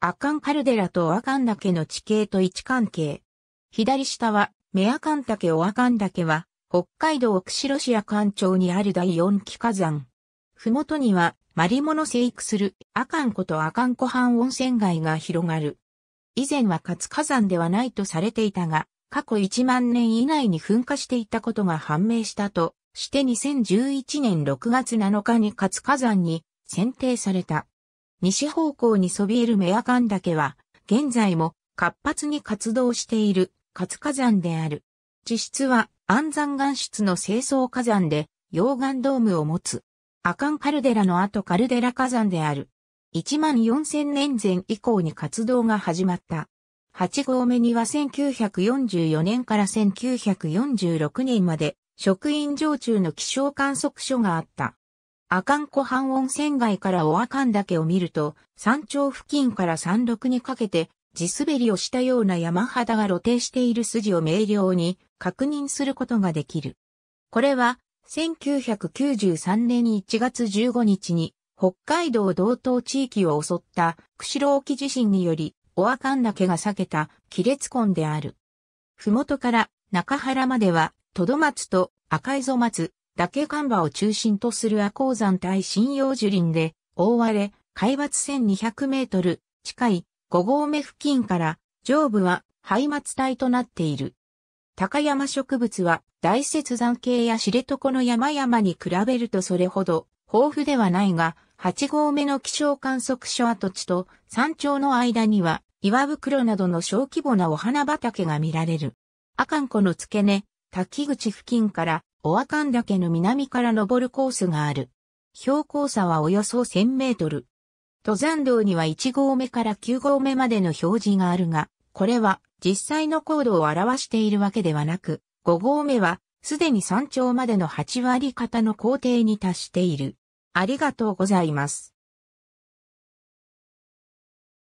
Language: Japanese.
アカンカルデラとアカン岳の地形と位置関係。左下は、メアカン岳オアカン岳は、北海道釧路市アカン町にある第四期火山。ふもとには、マリモの生育するアカン湖とアカン湖畔温泉街が広がる。以前は活火山ではないとされていたが、過去1万年以内に噴火していたことが判明したとして2011年6月7日に活火山に選定された。西方向にそびえるメアカン岳は、現在も活発に活動している活火山である。地質は安山岩質の清掃火山で溶岩ドームを持つ。アカンカルデラの後カルデラ火山である。1万4000年前以降に活動が始まった。8合目には1944年から1946年まで職員常駐の気象観測所があった。阿寒湖畔温泉街からオアカン岳を見ると、山頂付近から山麓にかけて、地滑りをしたような山肌が露呈している筋を明瞭に確認することができる。これは、1993年1月15日に、北海道道東地域を襲った釧路沖地震により、オアカン岳が避けた亀裂痕である。ふもとから中原までは、とど松と赤磯松、岳間場を中心とする赤鉱山帯針葉樹林で覆われ、海抜1200メートル近い5合目付近から上部は廃末帯となっている。高山植物は大雪山系や知床の山々に比べるとそれほど豊富ではないが、8合目の気象観測所跡地と山頂の間には岩袋などの小規模なお花畑が見られる。阿寒湖の付け根、滝口付近からオアカン岳の南から登るコースがある。標高差はおよそ1000メートル。登山道には1号目から9号目までの表示があるが、これは実際の高度を表しているわけではなく、5号目はすでに山頂までの8割方の工程に達している。ありがとうございます。